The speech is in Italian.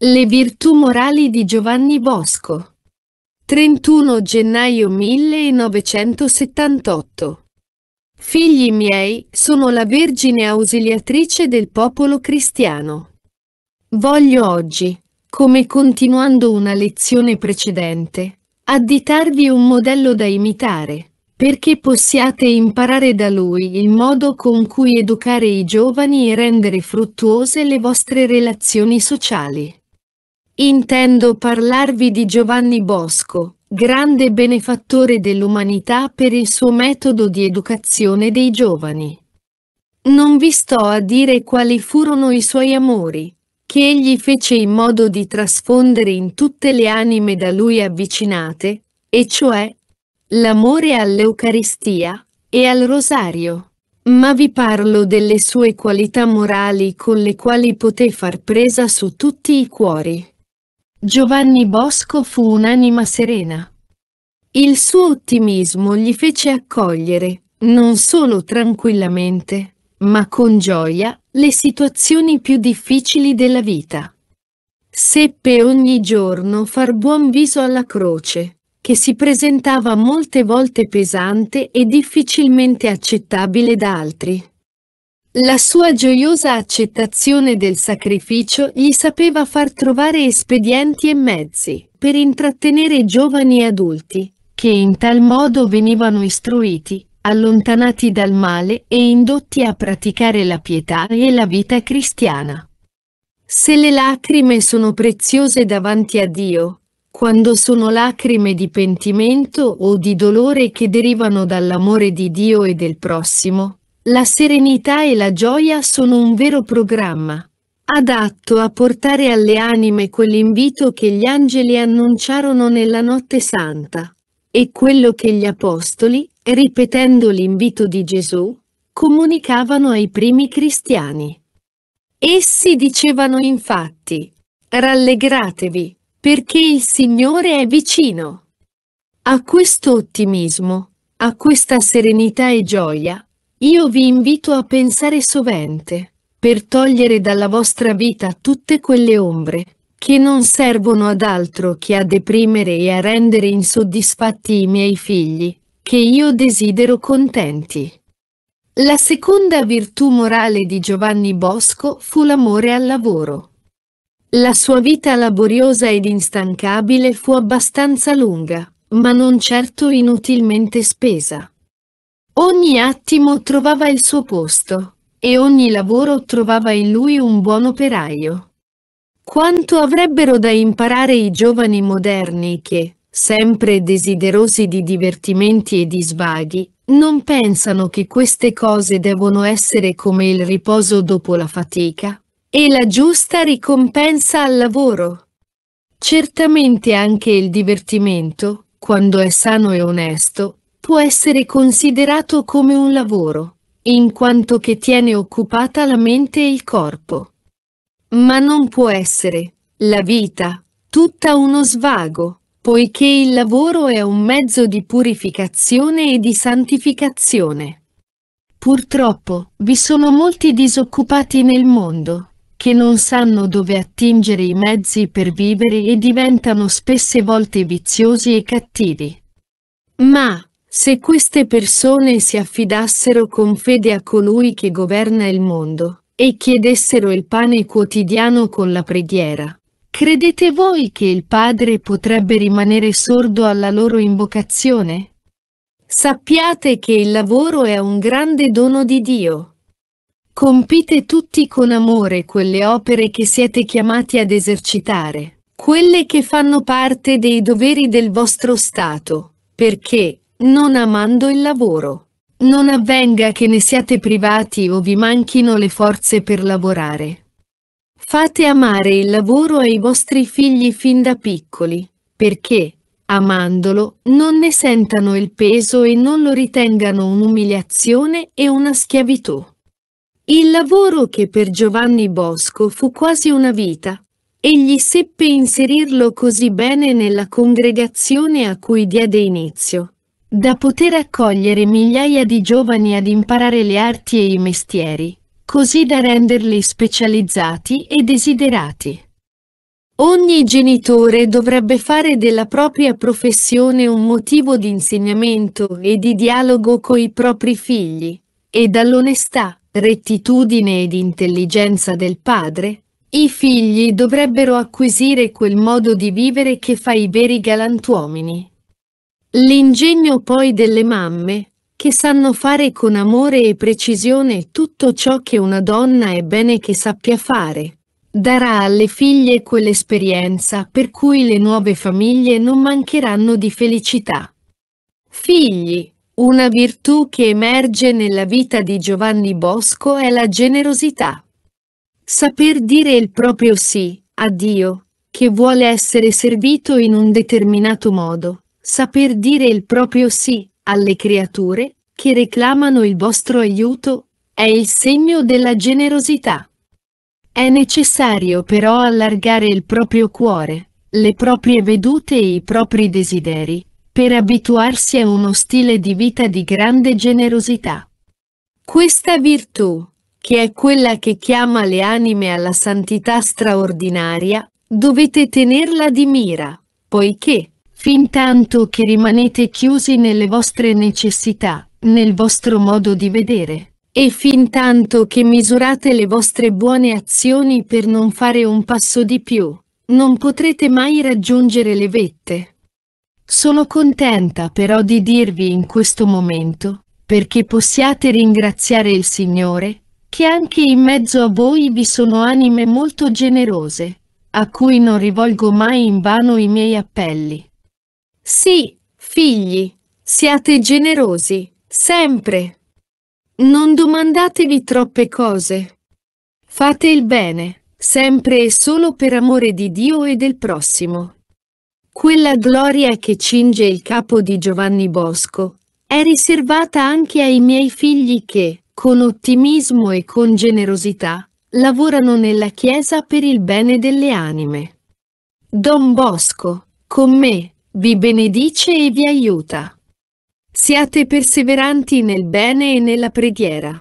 Le virtù morali di Giovanni Bosco 31 gennaio 1978 Figli miei, sono la Vergine ausiliatrice del popolo cristiano. Voglio oggi, come continuando una lezione precedente, additarvi un modello da imitare, perché possiate imparare da lui il modo con cui educare i giovani e rendere fruttuose le vostre relazioni sociali. Intendo parlarvi di Giovanni Bosco, grande benefattore dell'umanità per il suo metodo di educazione dei giovani. Non vi sto a dire quali furono i suoi amori, che egli fece in modo di trasfondere in tutte le anime da lui avvicinate, e cioè l'amore all'Eucaristia e al Rosario. Ma vi parlo delle sue qualità morali con le quali poté far presa su tutti i cuori. Giovanni Bosco fu un'anima serena. Il suo ottimismo gli fece accogliere, non solo tranquillamente, ma con gioia, le situazioni più difficili della vita. Seppe ogni giorno far buon viso alla croce, che si presentava molte volte pesante e difficilmente accettabile da altri. La sua gioiosa accettazione del sacrificio gli sapeva far trovare espedienti e mezzi per intrattenere giovani adulti, che in tal modo venivano istruiti, allontanati dal male e indotti a praticare la pietà e la vita cristiana. Se le lacrime sono preziose davanti a Dio, quando sono lacrime di pentimento o di dolore che derivano dall'amore di Dio e del prossimo, la serenità e la gioia sono un vero programma, adatto a portare alle anime quell'invito che gli angeli annunciarono nella notte santa, e quello che gli apostoli, ripetendo l'invito di Gesù, comunicavano ai primi cristiani. Essi dicevano infatti, rallegratevi, perché il Signore è vicino. A questo ottimismo, a questa serenità e gioia, io vi invito a pensare sovente, per togliere dalla vostra vita tutte quelle ombre, che non servono ad altro che a deprimere e a rendere insoddisfatti i miei figli, che io desidero contenti. La seconda virtù morale di Giovanni Bosco fu l'amore al lavoro. La sua vita laboriosa ed instancabile fu abbastanza lunga, ma non certo inutilmente spesa. Ogni attimo trovava il suo posto, e ogni lavoro trovava in lui un buon operaio. Quanto avrebbero da imparare i giovani moderni che, sempre desiderosi di divertimenti e di svaghi, non pensano che queste cose devono essere come il riposo dopo la fatica e la giusta ricompensa al lavoro. Certamente anche il divertimento, quando è sano e onesto, può essere considerato come un lavoro, in quanto che tiene occupata la mente e il corpo. Ma non può essere, la vita, tutta uno svago, poiché il lavoro è un mezzo di purificazione e di santificazione. Purtroppo, vi sono molti disoccupati nel mondo, che non sanno dove attingere i mezzi per vivere e diventano spesse volte viziosi e cattivi. Ma, se queste persone si affidassero con fede a colui che governa il mondo, e chiedessero il pane quotidiano con la preghiera, credete voi che il Padre potrebbe rimanere sordo alla loro invocazione? Sappiate che il lavoro è un grande dono di Dio. Compite tutti con amore quelle opere che siete chiamati ad esercitare, quelle che fanno parte dei doveri del vostro Stato, perché, non amando il lavoro. Non avvenga che ne siate privati o vi manchino le forze per lavorare. Fate amare il lavoro ai vostri figli fin da piccoli, perché, amandolo, non ne sentano il peso e non lo ritengano un'umiliazione e una schiavitù. Il lavoro che per Giovanni Bosco fu quasi una vita, egli seppe inserirlo così bene nella congregazione a cui diede inizio, da poter accogliere migliaia di giovani ad imparare le arti e i mestieri, così da renderli specializzati e desiderati. Ogni genitore dovrebbe fare della propria professione un motivo di insegnamento e di dialogo coi propri figli, e dall'onestà, rettitudine ed intelligenza del padre, i figli dovrebbero acquisire quel modo di vivere che fa i veri galantuomini. L'ingegno poi delle mamme, che sanno fare con amore e precisione tutto ciò che una donna è bene che sappia fare, darà alle figlie quell'esperienza per cui le nuove famiglie non mancheranno di felicità. Figli, una virtù che emerge nella vita di Giovanni Bosco è la generosità. Saper dire il proprio sì a Dio, che vuole essere servito in un determinato modo, Saper dire il proprio sì alle creature che reclamano il vostro aiuto è il segno della generosità. È necessario però allargare il proprio cuore, le proprie vedute e i propri desideri, per abituarsi a uno stile di vita di grande generosità. Questa virtù, che è quella che chiama le anime alla santità straordinaria, dovete tenerla di mira, poiché, fin tanto che rimanete chiusi nelle vostre necessità, nel vostro modo di vedere. E fin tanto che misurate le vostre buone azioni per non fare un passo di più, non potrete mai raggiungere le vette. Sono contenta però di dirvi in questo momento, perché possiate ringraziare il Signore, che anche in mezzo a voi vi sono anime molto generose, a cui non rivolgo mai invano i miei appelli, sì, figli, siate generosi, sempre. Non domandatevi troppe cose. Fate il bene, sempre e solo per amore di Dio e del prossimo. Quella gloria che cinge il capo di Giovanni Bosco è riservata anche ai miei figli che, con ottimismo e con generosità, lavorano nella Chiesa per il bene delle anime. Don Bosco, con me, vi benedice e vi aiuta. Siate perseveranti nel bene e nella preghiera.